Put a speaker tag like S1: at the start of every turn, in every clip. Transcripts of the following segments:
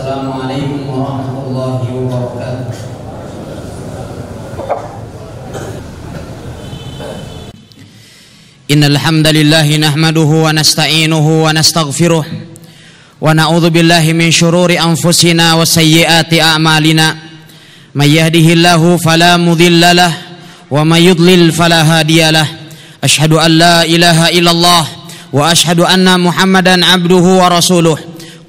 S1: السلام عليكم ورحمة الله وبركاته إن الحمد لله نحمده ونستعينه ونستغفره ونعوذ بالله من شرور أنفسنا وسيئات أعمالنا من يهده الله فلا مضل له ومن يضلل فلا هادي له أشهد أن لا إله إلا الله وأشهد أن محمدا عبده ورسوله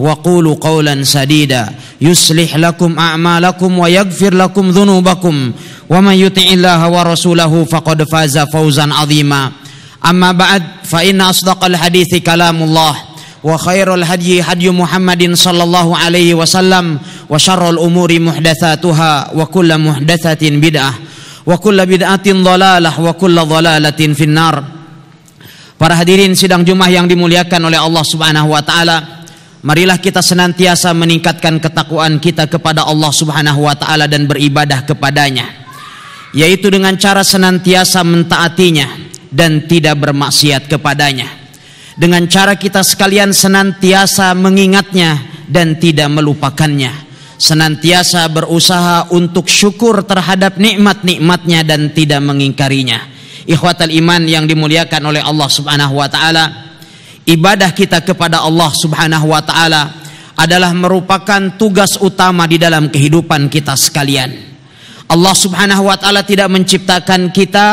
S1: وقولوا قولا سديدا يصلح لكم أعمالكم ويغفر لكم ذنوبكم ومن يطع الله ورسوله فقد فاز فوزا عظيما أما بعد فإن أصدق الحديث كلام الله وخير الهدي هدي محمد صلى الله عليه وسلم وشر الأمور محدثاتها وكل محدثة بدعة وكل بدعة ضلالة وكل ضلالة في النار Para hadirin sidang Jumat yang dimuliakan oleh Allah Subhanahu wa taala, Marilah kita senantiasa meningkatkan ketakuan kita kepada Allah Subhanahu wa taala dan beribadah kepadanya yaitu dengan cara senantiasa mentaatinya dan tidak bermaksiat kepadanya dengan cara kita sekalian senantiasa mengingatnya dan tidak melupakannya senantiasa berusaha untuk syukur terhadap nikmat-nikmatnya dan tidak mengingkarinya ikhwatal iman yang dimuliakan oleh Allah Subhanahu wa taala ibadah kita kepada Allah Subhanahu wa taala adalah merupakan tugas utama di dalam kehidupan kita sekalian. Allah Subhanahu wa taala tidak menciptakan kita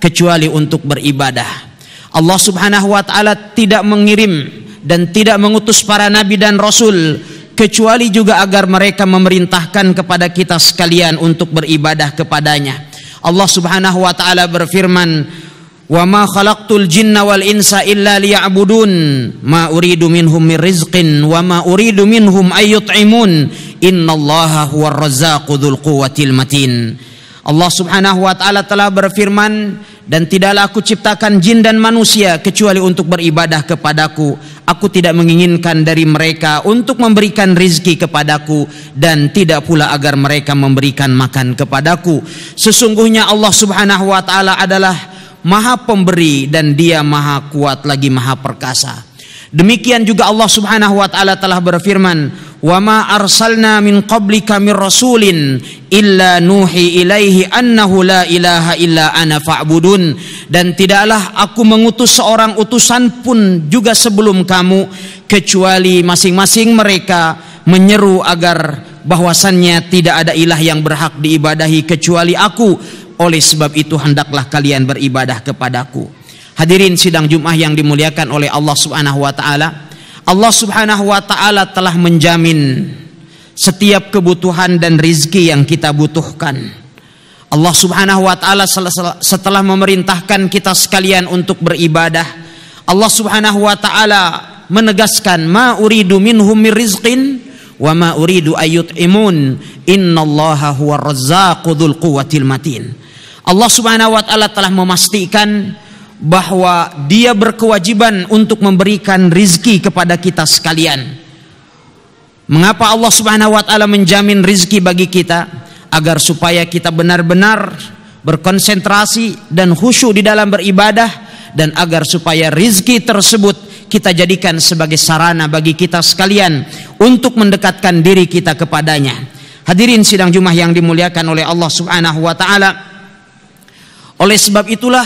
S1: kecuali untuk beribadah. Allah Subhanahu wa taala tidak mengirim dan tidak mengutus para nabi dan rasul kecuali juga agar mereka memerintahkan kepada kita sekalian untuk beribadah kepadanya. Allah Subhanahu wa taala berfirman Wa ma khalaqtul jinna wal insa illa liya'budun ma uridu minhum min rizqin wa ma uridu minhum ayyut'imun innallaha huwar razzaqu dzul quwwatil matin. Allah Subhanahu wa taala telah berfirman dan tidaklah aku ciptakan jin dan manusia kecuali untuk beribadah kepadaku. Aku tidak menginginkan dari mereka untuk memberikan rizki kepadaku dan tidak pula agar mereka memberikan makan kepadaku. Sesungguhnya Allah subhanahu wa ta'ala adalah maha pemberi dan dia maha kuat lagi maha perkasa. Demikian juga Allah Subhanahu wa taala telah berfirman, "Wa ma arsalna min qablika min rasulin illa nuhi ilaihi annahu la ilaha illa ana fa'budun." Dan tidaklah aku mengutus seorang utusan pun juga sebelum kamu kecuali masing-masing mereka menyeru agar bahwasannya tidak ada ilah yang berhak diibadahi kecuali aku oleh sebab itu hendaklah kalian beribadah kepadaku. Hadirin sidang Jumat yang dimuliakan oleh Allah Subhanahu wa taala. Allah Subhanahu wa taala telah menjamin setiap kebutuhan dan rizki yang kita butuhkan. Allah Subhanahu wa taala setelah memerintahkan kita sekalian untuk beribadah, Allah Subhanahu wa taala menegaskan ma uridu minhum min rizqin wa ma uridu imun innallaha huwar razzaqudzul quwwatil matin Allah Subhanahu wa taala telah memastikan bahwa dia berkewajiban untuk memberikan rizki kepada kita sekalian. Mengapa Allah Subhanahu wa taala menjamin rizki bagi kita? Agar supaya kita benar-benar berkonsentrasi dan khusyuk di dalam beribadah dan agar supaya rizki tersebut kita jadikan sebagai sarana bagi kita sekalian untuk mendekatkan diri kita kepadanya. Hadirin sidang Jumat yang dimuliakan oleh Allah Subhanahu wa taala, oleh sebab itulah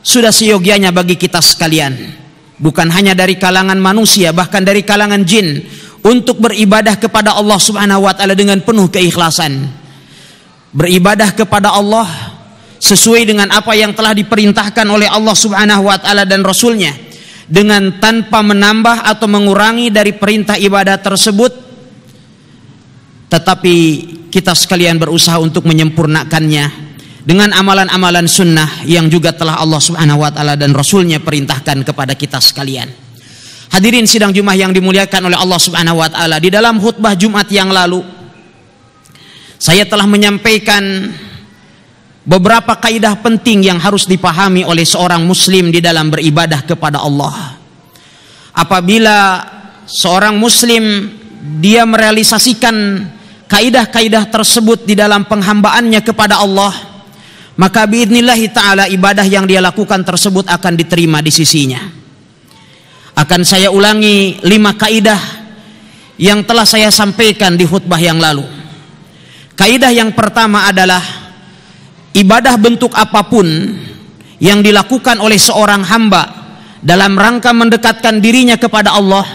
S1: sudah seyogianya bagi kita sekalian bukan hanya dari kalangan manusia bahkan dari kalangan jin untuk beribadah kepada Allah Subhanahu wa taala dengan penuh keikhlasan. Beribadah kepada Allah sesuai dengan apa yang telah diperintahkan oleh Allah Subhanahu wa taala dan rasulnya dengan tanpa menambah atau mengurangi dari perintah ibadah tersebut tetapi kita sekalian berusaha untuk menyempurnakannya dengan amalan-amalan sunnah yang juga telah Allah Subhanahu wa taala dan rasulnya perintahkan kepada kita sekalian. Hadirin sidang Jumat yang dimuliakan oleh Allah Subhanahu wa taala, di dalam khutbah Jumat yang lalu saya telah menyampaikan beberapa kaidah penting yang harus dipahami oleh seorang muslim di dalam beribadah kepada Allah. Apabila seorang muslim dia merealisasikan kaidah-kaidah tersebut di dalam penghambaannya kepada Allah, maka biidnillahi ta'ala ibadah yang dia lakukan tersebut akan diterima di sisinya akan saya ulangi lima kaidah yang telah saya sampaikan di khutbah yang lalu kaidah yang pertama adalah ibadah bentuk apapun yang dilakukan oleh seorang hamba dalam rangka mendekatkan dirinya kepada Allah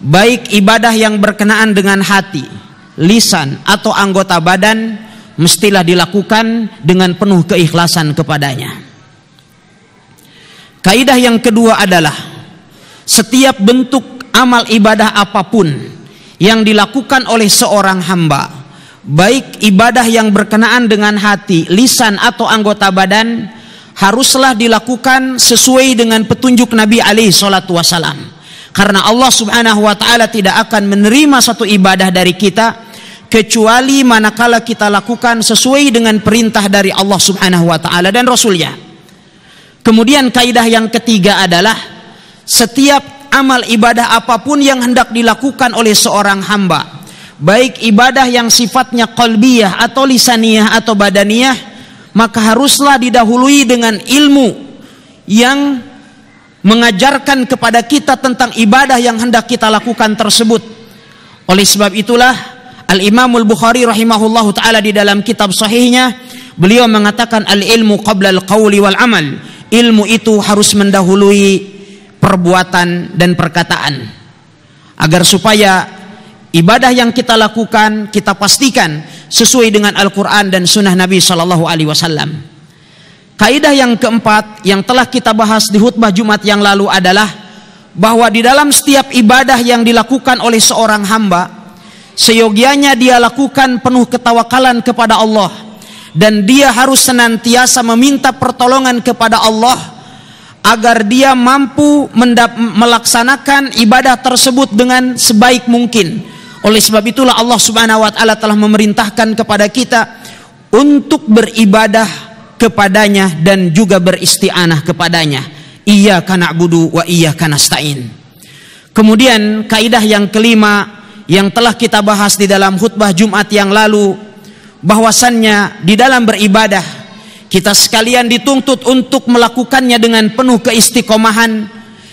S1: baik ibadah yang berkenaan dengan hati lisan atau anggota badan mestilah dilakukan dengan penuh keikhlasan kepadanya. Kaidah yang kedua adalah setiap bentuk amal ibadah apapun yang dilakukan oleh seorang hamba, baik ibadah yang berkenaan dengan hati, lisan atau anggota badan haruslah dilakukan sesuai dengan petunjuk Nabi Ali salatu wasalam. Karena Allah Subhanahu wa taala tidak akan menerima satu ibadah dari kita kecuali manakala kita lakukan sesuai dengan perintah dari Allah Subhanahu wa taala dan rasulnya. Kemudian kaidah yang ketiga adalah setiap amal ibadah apapun yang hendak dilakukan oleh seorang hamba, baik ibadah yang sifatnya qalbiyah atau lisaniyah atau badaniyah, maka haruslah didahului dengan ilmu yang mengajarkan kepada kita tentang ibadah yang hendak kita lakukan tersebut. Oleh sebab itulah Al-Imamul Bukhari rahimahullahu taala di dalam kitab sahihnya beliau mengatakan al-ilmu qabla al-qawli wal amal. Ilmu itu harus mendahului perbuatan dan perkataan agar supaya ibadah yang kita lakukan kita pastikan sesuai dengan Al-Qur'an dan sunnah Nabi sallallahu alaihi wasallam. Kaidah yang keempat yang telah kita bahas di khutbah Jumat yang lalu adalah bahwa di dalam setiap ibadah yang dilakukan oleh seorang hamba Seyogianya dia lakukan penuh ketawakalan kepada Allah dan dia harus senantiasa meminta pertolongan kepada Allah agar dia mampu melaksanakan ibadah tersebut dengan sebaik mungkin. Oleh sebab itulah Allah Subhanahu wa taala telah memerintahkan kepada kita untuk beribadah kepadanya dan juga beristianah kepadanya. Iya kana'budu budu wa iya kana'stain stain. Kemudian kaidah yang kelima yang telah kita bahas di dalam khutbah Jumat yang lalu bahwasannya di dalam beribadah kita sekalian dituntut untuk melakukannya dengan penuh keistiqomahan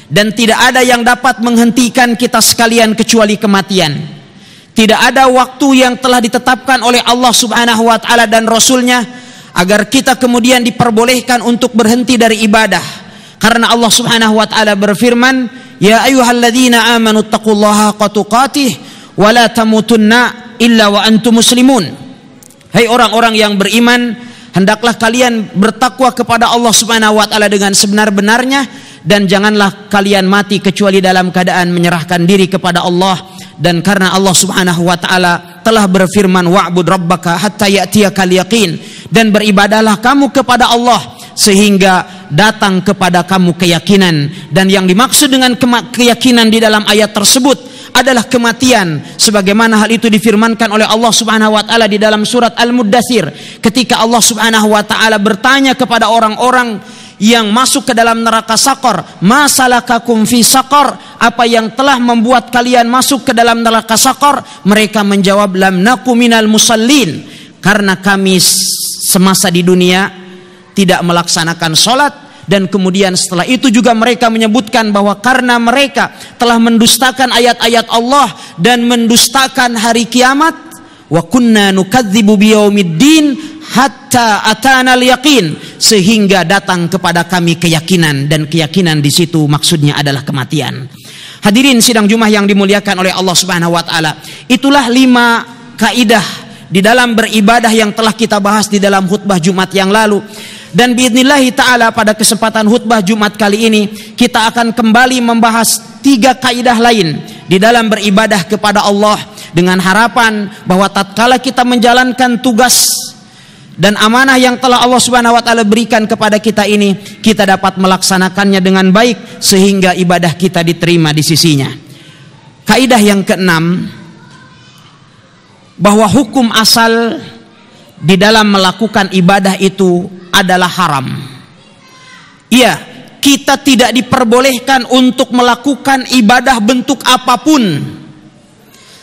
S1: dan tidak ada yang dapat menghentikan kita sekalian kecuali kematian. Tidak ada waktu yang telah ditetapkan oleh Allah Subhanahu wa taala dan rasulnya agar kita kemudian diperbolehkan untuk berhenti dari ibadah. Karena Allah Subhanahu wa taala berfirman, "Ya ayuhalladzina amanu taqullaha qatuqatih wala tamutunna illa wa antum muslimun hai hey orang-orang yang beriman hendaklah kalian bertakwa kepada Allah Subhanahu wa taala dengan sebenar-benarnya dan janganlah kalian mati kecuali dalam keadaan menyerahkan diri kepada Allah dan karena Allah Subhanahu wa taala telah berfirman wa'bud rabbaka hatta ya'tiyakal yaqin dan beribadahlah kamu kepada Allah sehingga datang kepada kamu keyakinan dan yang dimaksud dengan keyakinan di dalam ayat tersebut adalah kematian sebagaimana hal itu difirmankan oleh Allah Subhanahu wa taala di dalam surat Al-Muddatsir ketika Allah Subhanahu wa taala bertanya kepada orang-orang yang masuk ke dalam neraka sakor masalakakum fi sakor apa yang telah membuat kalian masuk ke dalam neraka sakor mereka menjawab lam naku musallin karena kami semasa di dunia tidak melaksanakan sholat dan kemudian setelah itu juga mereka menyebutkan bahwa karena mereka telah mendustakan ayat-ayat Allah dan mendustakan hari kiamat wa kunna nukadzibu biyaumiddin hatta atana yaqin sehingga datang kepada kami keyakinan dan keyakinan di situ maksudnya adalah kematian. Hadirin sidang Jumat yang dimuliakan oleh Allah Subhanahu wa taala. Itulah lima kaidah di dalam beribadah yang telah kita bahas di dalam khutbah Jumat yang lalu dan biidnillahi ta'ala pada kesempatan khutbah Jumat kali ini kita akan kembali membahas tiga kaidah lain di dalam beribadah kepada Allah dengan harapan bahwa tatkala kita menjalankan tugas dan amanah yang telah Allah Subhanahu wa taala berikan kepada kita ini kita dapat melaksanakannya dengan baik sehingga ibadah kita diterima di sisinya. Kaidah yang keenam bahwa hukum asal di dalam melakukan ibadah itu adalah haram. Iya, kita tidak diperbolehkan untuk melakukan ibadah bentuk apapun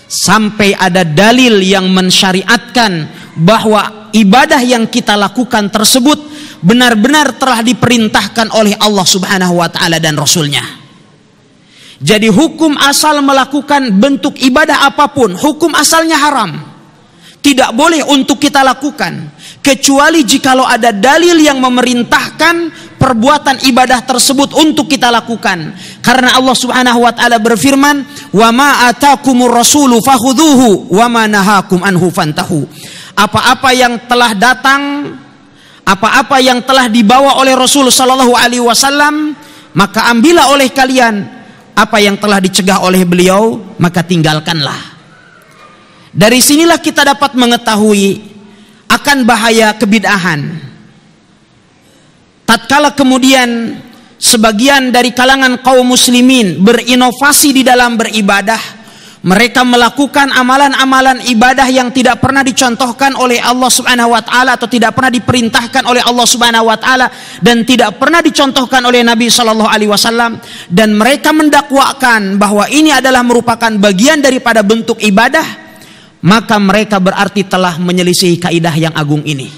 S1: sampai ada dalil yang mensyariatkan bahwa ibadah yang kita lakukan tersebut benar-benar telah diperintahkan oleh Allah Subhanahu wa taala dan rasulnya. Jadi hukum asal melakukan bentuk ibadah apapun, hukum asalnya haram. Tidak boleh untuk kita lakukan kecuali jikalau ada dalil yang memerintahkan perbuatan ibadah tersebut untuk kita lakukan. Karena Allah Subhanahu wa taala berfirman, وَمَا أَتَاكُمُ الرَّسُولُ rasulu وَمَا نَهَاكُمْ أَنْهُ nahakum Apa-apa yang telah datang, apa-apa yang telah dibawa oleh Rasul sallallahu alaihi wasallam, maka ambillah oleh kalian apa yang telah dicegah oleh beliau maka tinggalkanlah dari sinilah kita dapat mengetahui akan bahaya kebidahan tatkala kemudian sebagian dari kalangan kaum muslimin berinovasi di dalam beribadah mereka melakukan amalan-amalan ibadah yang tidak pernah dicontohkan oleh Allah Subhanahu wa taala atau tidak pernah diperintahkan oleh Allah Subhanahu wa taala dan tidak pernah dicontohkan oleh Nabi sallallahu alaihi wasallam dan mereka mendakwakan bahwa ini adalah merupakan bagian daripada bentuk ibadah maka mereka berarti telah menyelisihi kaidah yang agung ini.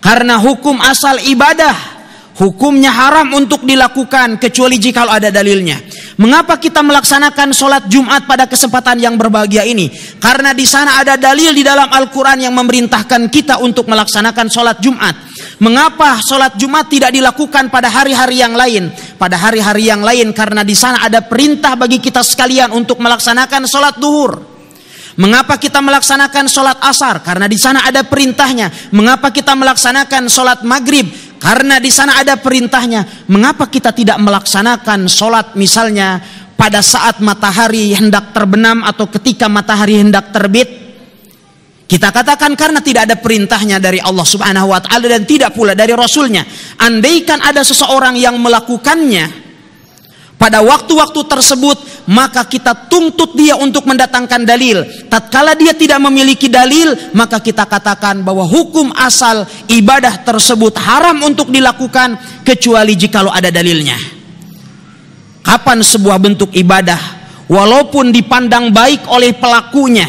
S1: Karena hukum asal ibadah Hukumnya haram untuk dilakukan kecuali jika ada dalilnya. Mengapa kita melaksanakan sholat Jumat pada kesempatan yang berbahagia ini? Karena di sana ada dalil di dalam Al-Quran yang memerintahkan kita untuk melaksanakan sholat Jumat. Mengapa sholat Jumat tidak dilakukan pada hari-hari yang lain? Pada hari-hari yang lain karena di sana ada perintah bagi kita sekalian untuk melaksanakan sholat duhur. Mengapa kita melaksanakan sholat asar? Karena di sana ada perintahnya. Mengapa kita melaksanakan sholat maghrib? Karena di sana ada perintahnya. Mengapa kita tidak melaksanakan sholat misalnya pada saat matahari hendak terbenam atau ketika matahari hendak terbit? Kita katakan karena tidak ada perintahnya dari Allah subhanahu wa ta'ala dan tidak pula dari Rasulnya. Andaikan ada seseorang yang melakukannya, pada waktu-waktu tersebut, maka kita tuntut dia untuk mendatangkan dalil. Tatkala dia tidak memiliki dalil, maka kita katakan bahwa hukum asal ibadah tersebut haram untuk dilakukan kecuali jika ada dalilnya. Kapan sebuah bentuk ibadah walaupun dipandang baik oleh pelakunya,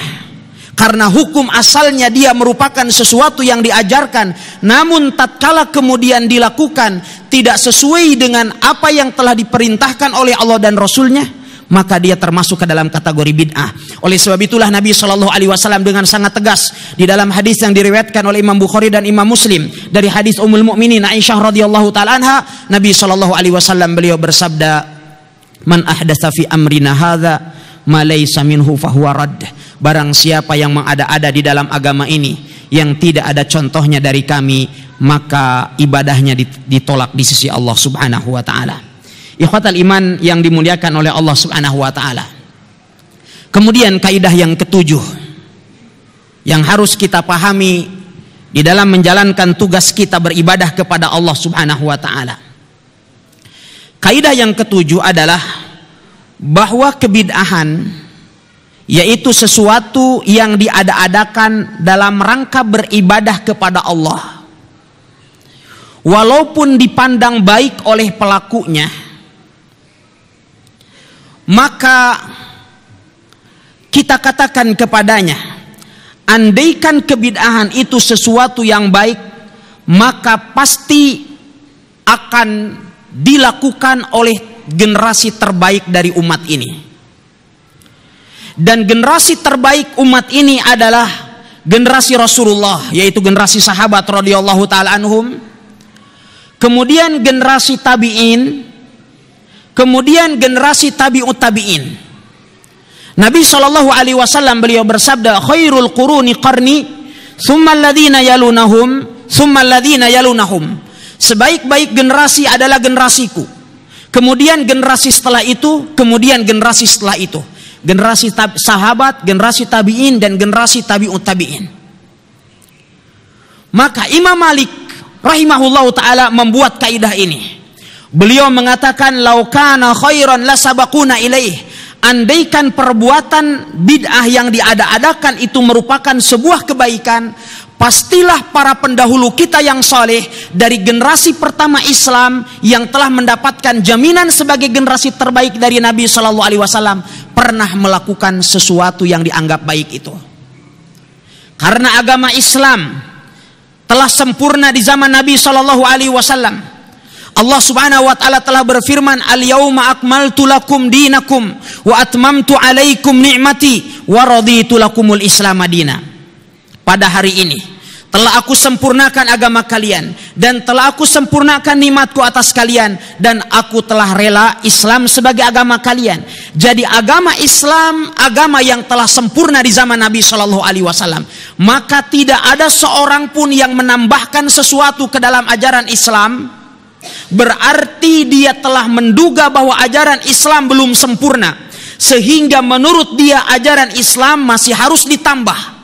S1: karena hukum asalnya dia merupakan sesuatu yang diajarkan namun tatkala kemudian dilakukan tidak sesuai dengan apa yang telah diperintahkan oleh Allah dan Rasulnya maka dia termasuk ke dalam kategori bid'ah. Oleh sebab itulah Nabi Shallallahu Alaihi Wasallam dengan sangat tegas di dalam hadis yang diriwayatkan oleh Imam Bukhari dan Imam Muslim dari hadis Ummul Mukminin Aisyah radhiyallahu taalaanha Nabi Shallallahu Alaihi Wasallam beliau bersabda, "Man ahdatsa fi amrina hadza malaysa minhu fahuwa radd barang siapa yang mengada-ada di dalam agama ini yang tidak ada contohnya dari kami maka ibadahnya ditolak di sisi Allah Subhanahu wa taala ikhwatal iman yang dimuliakan oleh Allah Subhanahu wa taala kemudian kaidah yang ketujuh yang harus kita pahami di dalam menjalankan tugas kita beribadah kepada Allah Subhanahu wa taala. Kaidah yang ketujuh adalah bahwa kebid'ahan yaitu sesuatu yang diada-adakan dalam rangka beribadah kepada Allah walaupun dipandang baik oleh pelakunya maka kita katakan kepadanya andaikan kebid'ahan itu sesuatu yang baik maka pasti akan dilakukan oleh generasi terbaik dari umat ini. Dan generasi terbaik umat ini adalah generasi Rasulullah, yaitu generasi sahabat radhiyallahu taala anhum. Kemudian generasi tabi'in, kemudian generasi tabi'ut tabi'in. Nabi Shallallahu Alaihi Wasallam beliau bersabda, khairul quruni qarni, summa alladziina yalunahum, summa alladziina yalunahum. Sebaik-baik generasi adalah generasiku. Kemudian generasi setelah itu, kemudian generasi setelah itu. Generasi tab sahabat, generasi tabi'in, dan generasi tabi'ut tabi'in. Maka Imam Malik rahimahullah ta'ala membuat kaidah ini. Beliau mengatakan, Laukana khairan la ilaih. Andaikan perbuatan bid'ah yang diada-adakan itu merupakan sebuah kebaikan, pastilah para pendahulu kita yang soleh dari generasi pertama Islam yang telah mendapatkan jaminan sebagai generasi terbaik dari Nabi Shallallahu Alaihi Wasallam pernah melakukan sesuatu yang dianggap baik itu. Karena agama Islam telah sempurna di zaman Nabi Shallallahu Alaihi Wasallam. Allah Subhanahu wa taala telah berfirman, "Al yauma akmaltu lakum dinakum wa atmamtu alaikum ni'mati wa raditu lakumul Islam Madinah pada hari ini telah aku sempurnakan agama kalian dan telah aku sempurnakan nikmatku atas kalian dan aku telah rela Islam sebagai agama kalian. Jadi agama Islam agama yang telah sempurna di zaman Nabi Shallallahu Alaihi Wasallam. Maka tidak ada seorang pun yang menambahkan sesuatu ke dalam ajaran Islam berarti dia telah menduga bahwa ajaran Islam belum sempurna sehingga menurut dia ajaran Islam masih harus ditambah.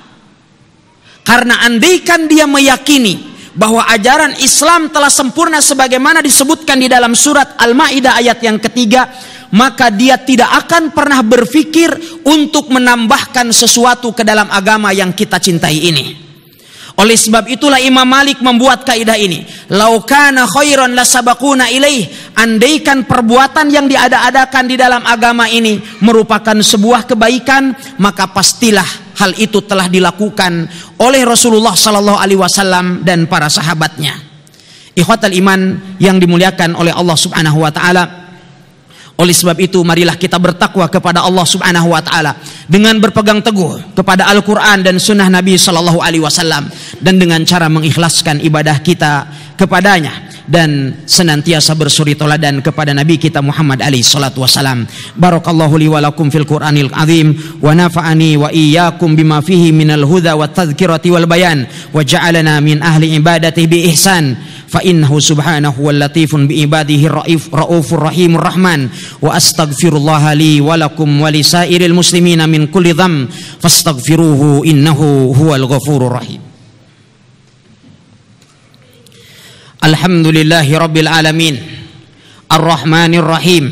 S1: Karena andaikan dia meyakini bahwa ajaran Islam telah sempurna sebagaimana disebutkan di dalam surat Al-Maidah ayat yang ketiga, maka dia tidak akan pernah berfikir untuk menambahkan sesuatu ke dalam agama yang kita cintai ini. Oleh sebab itulah Imam Malik membuat kaidah ini. Laukana khairan lasabakuna ilaih. Andaikan perbuatan yang diada-adakan di dalam agama ini merupakan sebuah kebaikan, maka pastilah hal itu telah dilakukan oleh Rasulullah Sallallahu Alaihi Wasallam dan para sahabatnya. Ikhwatal iman yang dimuliakan oleh Allah Subhanahu Wa Taala. Oleh sebab itu marilah kita bertakwa kepada Allah Subhanahu wa taala dengan berpegang teguh kepada Al-Qur'an dan sunnah Nabi sallallahu alaihi wasallam dan dengan cara mengikhlaskan ibadah kita kepadanya dan senantiasa bersuri teladan kepada Nabi kita Muhammad Ali salatu wasalam. Barakallahu li wa fil Qur'anil azim wa nafa'ani wa iyyakum bima fihi minal huda wa tadhkirati wal bayan wa ja'alana min ahli ibadatihi bi ihsan. فإنه سبحانه واللطيف بعباده رؤوف الرحيم الرحمن وأستغفر الله لي ولكم ولسائر المسلمين من كل ذنب فاستغفروه إنه هو الغفور الرحيم الحمد لله رب العالمين الرحمن الرحيم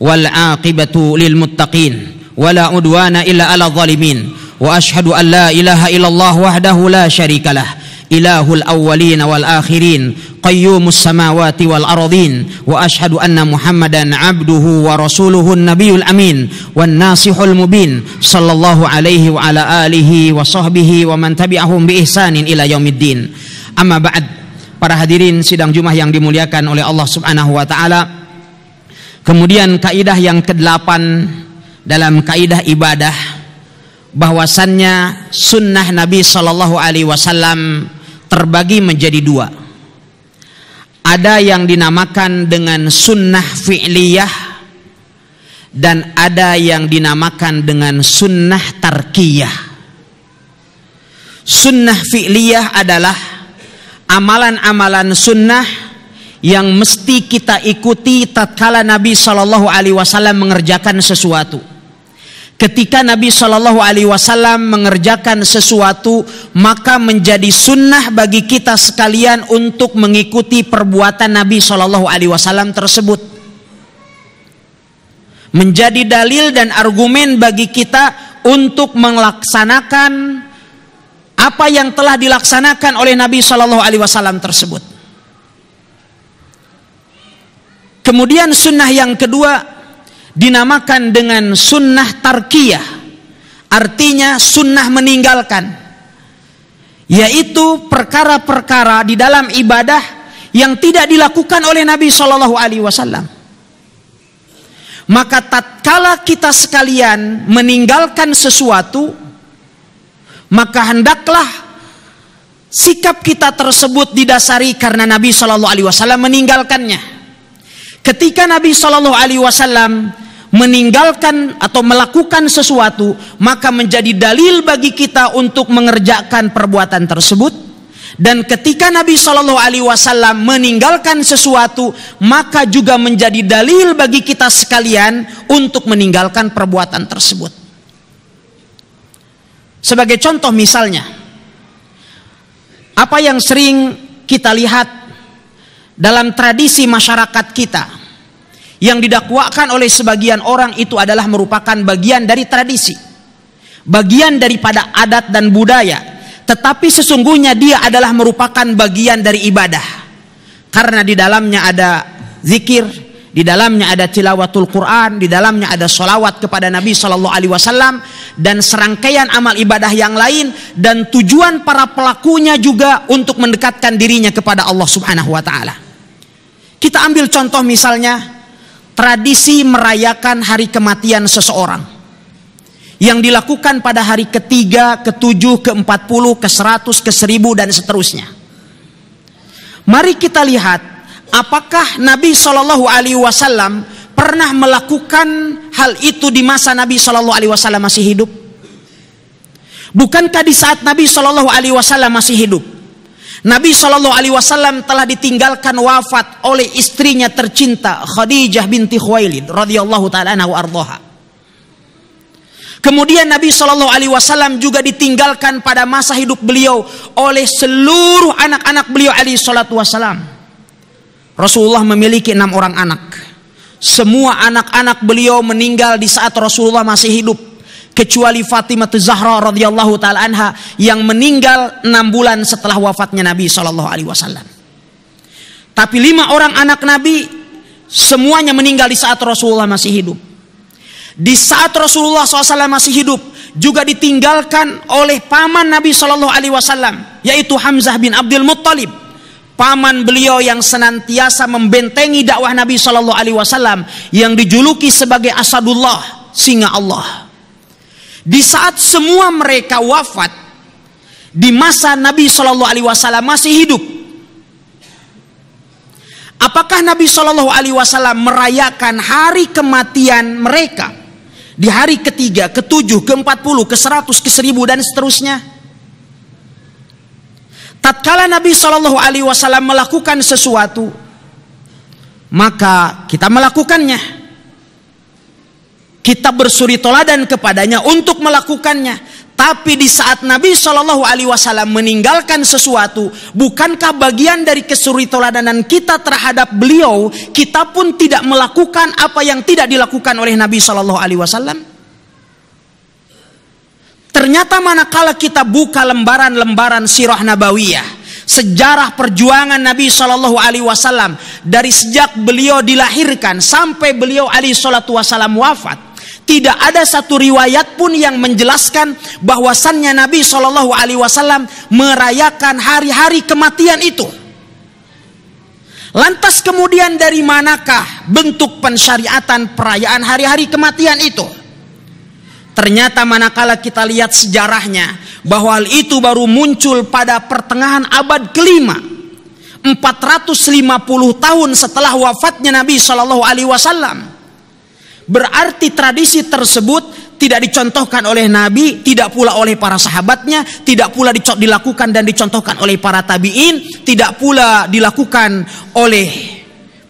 S1: والعاقبة للمتقين ولا عدوان إلا على الظالمين وأشهد أن لا إله إلا الله وحده لا شريك له إله الأولين والآخرين قيوم السماوات والأرضين وأشهد أن محمدا عبده ورسوله النبي الأمين والناصح المبين صلى الله عليه وعلى آله وصحبه ومن تبعهم بإحسان إلى يوم الدين أما بعد para hadirin sidang Jumat yang dimuliakan oleh Allah Subhanahu wa taala. Kemudian kaidah yang kedelapan dalam kaidah ibadah bahwasannya sunnah Nabi Shallallahu Alaihi Wasallam terbagi menjadi dua. Ada yang dinamakan dengan sunnah fi'liyah dan ada yang dinamakan dengan sunnah tarkiyah. Sunnah fi'liyah adalah amalan-amalan sunnah yang mesti kita ikuti tatkala Nabi Shallallahu Alaihi Wasallam mengerjakan sesuatu. Ketika Nabi Shallallahu Alaihi Wasallam mengerjakan sesuatu, maka menjadi sunnah bagi kita sekalian untuk mengikuti perbuatan Nabi Shallallahu Alaihi Wasallam tersebut menjadi dalil dan argumen bagi kita untuk melaksanakan apa yang telah dilaksanakan oleh Nabi Shallallahu Alaihi Wasallam tersebut. Kemudian sunnah yang kedua dinamakan dengan sunnah tarkiyah, artinya sunnah meninggalkan, yaitu perkara-perkara di dalam ibadah yang tidak dilakukan oleh Nabi Shallallahu Alaihi Wasallam. Maka tatkala kita sekalian meninggalkan sesuatu, maka hendaklah sikap kita tersebut didasari karena Nabi Shallallahu Alaihi Wasallam meninggalkannya. Ketika Nabi Shallallahu Alaihi Wasallam meninggalkan atau melakukan sesuatu, maka menjadi dalil bagi kita untuk mengerjakan perbuatan tersebut. Dan ketika Nabi Shallallahu Alaihi Wasallam meninggalkan sesuatu, maka juga menjadi dalil bagi kita sekalian untuk meninggalkan perbuatan tersebut. Sebagai contoh misalnya, apa yang sering kita lihat dalam tradisi masyarakat kita yang didakwakan oleh sebagian orang itu adalah merupakan bagian dari tradisi, bagian daripada adat dan budaya, tetapi sesungguhnya dia adalah merupakan bagian dari ibadah. Karena di dalamnya ada zikir, di dalamnya ada tilawatul Quran, di dalamnya ada solawat kepada Nabi Shallallahu Alaihi Wasallam dan serangkaian amal ibadah yang lain dan tujuan para pelakunya juga untuk mendekatkan dirinya kepada Allah Subhanahu Wa Taala. Kita ambil contoh misalnya tradisi merayakan hari kematian seseorang yang dilakukan pada hari ketiga, ketujuh, keempat puluh, ke seratus, ke seribu dan seterusnya. Mari kita lihat apakah Nabi Shallallahu Alaihi Wasallam pernah melakukan hal itu di masa Nabi Shallallahu Alaihi Wasallam masih hidup? Bukankah di saat Nabi Shallallahu Alaihi Wasallam masih hidup, Nabi Shallallahu Alaihi Wasallam telah ditinggalkan wafat oleh istrinya tercinta Khadijah binti Khuwailid radhiyallahu taala Kemudian Nabi Shallallahu Alaihi Wasallam juga ditinggalkan pada masa hidup beliau oleh seluruh anak-anak beliau alaihi wasallam. Rasulullah memiliki enam orang anak. Semua anak-anak beliau meninggal di saat Rasulullah masih hidup. Kecuali Fatimah Zahra radhiyallahu taala anha yang meninggal enam bulan setelah wafatnya Nabi Shallallahu Alaihi Wasallam. Tapi lima orang anak Nabi semuanya meninggal di saat Rasulullah masih hidup. Di saat Rasulullah SAW masih hidup juga ditinggalkan oleh paman Nabi Shallallahu Alaihi Wasallam yaitu Hamzah bin Abdul Muttalib paman beliau yang senantiasa membentengi dakwah Nabi Shallallahu Alaihi Wasallam yang dijuluki sebagai Asadullah singa Allah. Di saat semua mereka wafat di masa Nabi Shallallahu Alaihi Wasallam masih hidup, apakah Nabi Shallallahu Alaihi Wasallam merayakan hari kematian mereka di hari ketiga, ketujuh, keempat puluh, ke seratus, ke seribu dan seterusnya? tatkala Nabi Shallallahu Alaihi Wasallam melakukan sesuatu, maka kita melakukannya. Kita bersuri toladan kepadanya untuk melakukannya. Tapi di saat Nabi Shallallahu Alaihi Wasallam meninggalkan sesuatu, bukankah bagian dari kesuri toladanan kita terhadap beliau, kita pun tidak melakukan apa yang tidak dilakukan oleh Nabi Shallallahu Alaihi Wasallam? Ternyata manakala kita buka lembaran-lembaran sirah nabawiyah, sejarah perjuangan Nabi Shallallahu Alaihi Wasallam dari sejak beliau dilahirkan sampai beliau Ali Shallallahu Wasallam wafat tidak ada satu riwayat pun yang menjelaskan bahwasannya Nabi Shallallahu Alaihi Wasallam merayakan hari-hari kematian itu. Lantas kemudian dari manakah bentuk pensyariatan perayaan hari-hari kematian itu? Ternyata manakala kita lihat sejarahnya bahwa hal itu baru muncul pada pertengahan abad kelima. 450 tahun setelah wafatnya Nabi Shallallahu Alaihi Wasallam. Berarti tradisi tersebut tidak dicontohkan oleh Nabi, tidak pula oleh para sahabatnya, tidak pula dilakukan dan dicontohkan oleh para tabiin, tidak pula dilakukan oleh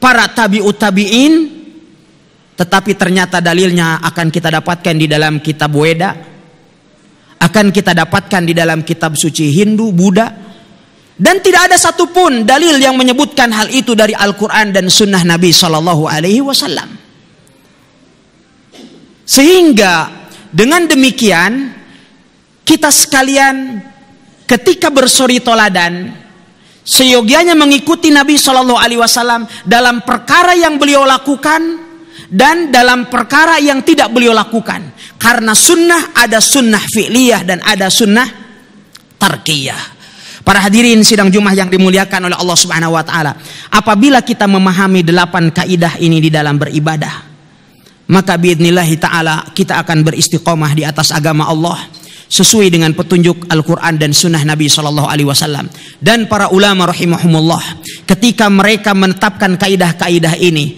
S1: para tabiut tabiin, tetapi ternyata dalilnya akan kita dapatkan di dalam kitab Weda. Akan kita dapatkan di dalam kitab suci Hindu, Buddha. Dan tidak ada satupun dalil yang menyebutkan hal itu dari Al-Quran dan sunnah Nabi Sallallahu Alaihi Wasallam. Sehingga dengan demikian kita sekalian ketika bersuri toladan seyogianya mengikuti Nabi Shallallahu Alaihi Wasallam dalam perkara yang beliau lakukan dan dalam perkara yang tidak beliau lakukan. Karena sunnah ada sunnah fi'liyah dan ada sunnah tarkiyah. Para hadirin sidang Jumat yang dimuliakan oleh Allah Subhanahu wa taala. Apabila kita memahami delapan kaidah ini di dalam beribadah, maka biidnillahi taala kita akan beristiqomah di atas agama Allah sesuai dengan petunjuk Al-Quran dan Sunnah Nabi sallallahu Alaihi Wasallam dan para ulama rahimahumullah ketika mereka menetapkan kaidah-kaidah ini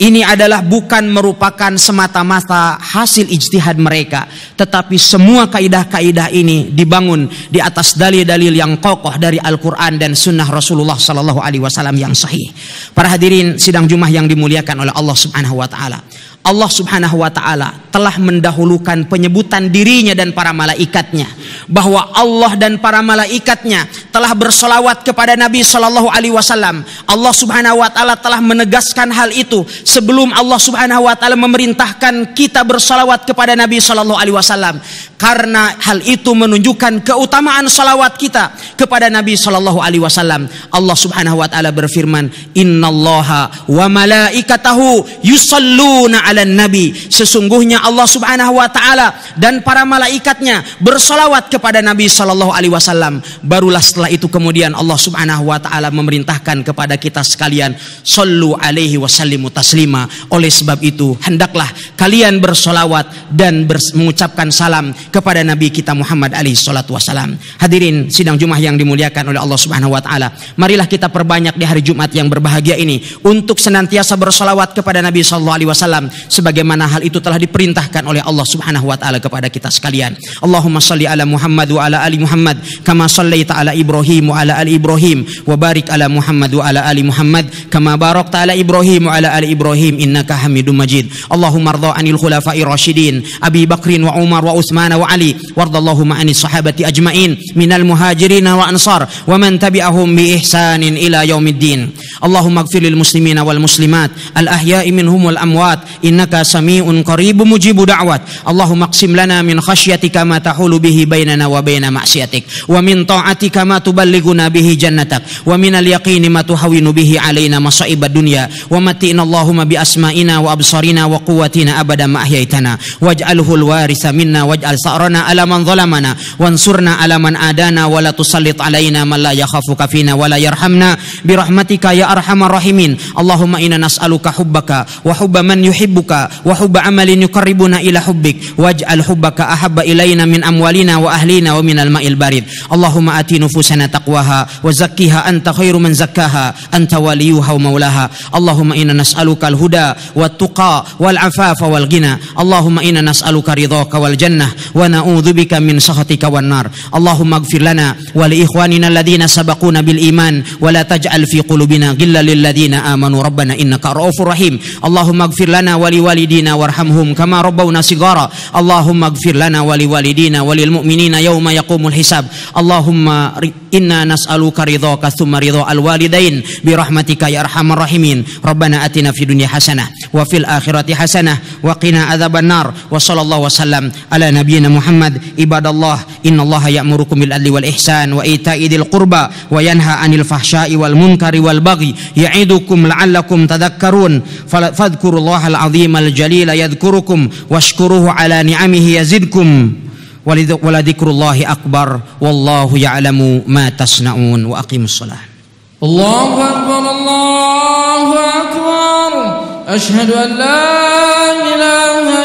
S1: ini adalah bukan merupakan semata-mata hasil ijtihad mereka, tetapi semua kaidah-kaidah ini dibangun di atas dalil-dalil yang kokoh dari Al-Qur'an dan sunnah Rasulullah sallallahu alaihi wasallam yang sahih. Para hadirin sidang Jumat yang dimuliakan oleh Allah Subhanahu wa taala. Allah Subhanahu wa taala telah mendahulukan penyebutan dirinya dan para malaikatnya bahwa Allah dan para malaikatnya telah bersolawat kepada Nabi Shallallahu alaihi wasallam. Allah Subhanahu wa taala telah menegaskan hal itu sebelum Allah Subhanahu wa taala memerintahkan kita bersolawat kepada Nabi Shallallahu alaihi wasallam karena hal itu menunjukkan keutamaan solawat kita kepada Nabi Shallallahu alaihi wasallam. Allah Subhanahu wa taala berfirman, "Innallaha wa malaikatahu yusalluna ala nabi sesungguhnya Allah Subhanahu wa taala dan para malaikatnya bersolawat kepada Nabi sallallahu alaihi wasallam barulah setelah itu kemudian Allah Subhanahu wa taala memerintahkan kepada kita sekalian sallu alaihi wasallimu taslima oleh sebab itu hendaklah kalian bersolawat dan mengucapkan salam kepada Nabi kita Muhammad alaihi salatu wasallam hadirin sidang Jumat yang dimuliakan oleh Allah Subhanahu wa taala marilah kita perbanyak di hari Jumat yang berbahagia ini untuk senantiasa bersolawat kepada Nabi sallallahu alaihi wasallam sebagaimana hal itu telah diperintahkan oleh Allah Subhanahu wa taala kepada kita sekalian. Allahumma salli ala Muhammad wa ala ali Muhammad kama shallaita ala Ibrahim wa ala ali Ibrahim wa barik ala Muhammad wa ala ali Muhammad kama barakta ala Ibrahim wa ala ali Ibrahim innaka Hamidum Majid. Allahumma rda anil khulafa'ir rasyidin Abi Bakr wa Umar wa Utsman wa Ali wardallahumma anis sahabati ajmain minal muhajirin wa ansar wa man tabi'ahum bi ihsanin ila yaumiddin. Allahumma ighfir lil muslimina wal muslimat al ahya'i minhum wal amwat innaka sami'un qaribun mujibu da'wat Allahumma aqsim lana min khasyatika ma tahulu bihi bainana wa baina ma'siyatik wa min ta'atika ma tuballighuna bihi jannatak wa min al-yaqini ma tuhawinu bihi alaina masa'ib dunya wa matina Allahumma bi asma'ina wa absarina wa quwwatina abada ma ahyaitana waj'alhu al-warisa minna waj'al sa'rana ala man zalamana wansurna ala man adana wa la tusallit alaina man la yakhafuka fina wa la yarhamna bi rahmatika ya arhamar rahimin Allahumma inna nas'aluka hubbaka wa hubba man yuhibbu يحبك وحب عمل يقربنا إلى حبك واجعل حبك أحب إلينا من أموالنا وأهلنا ومن الماء البارد اللهم آتي نفوسنا تقواها وزكيها أنت خير من زكاها أنت وليها ومولاها اللهم إنا نسألك الهدى والتقى والعفاف والغنى اللهم إنا نسألك رضاك والجنة ونعوذ بك من سخطك والنار اللهم اغفر لنا ولإخواننا الذين سبقونا بالإيمان ولا تجعل في قلوبنا غلا للذين آمنوا ربنا إنك رؤوف رحيم اللهم اغفر لنا ول walidina warhamhum kama rabbawna sigara Allahumma gfir lana wali walidina walil mu'minina yawma yaqumul hisab Allahumma inna nas'aluka ridhaka thumma ridha alwalidain bi rahmatika ya arhamar rahimin rabbana atina fid dunya hasanah wa fil akhirati hasanah wa qina adhaban nar wa sallallahu wasallam ala nabiyyina muhammad ibadallah innallaha ya'murukum bil adli wal ihsan wa ita'i dzil qurba wa yanha 'anil fahsya'i wal munkari wal baghi ya'idukum la'allakum tadhakkarun fadhkurullaha al 'azima al jalila yadhkurukum washkuruhu ala ni'amihi yazidkum ولذكر الله أكبر والله يعلم ما تصنعون وأقيم الصلاة الله أكبر الله أكبر أشهد أن لا إله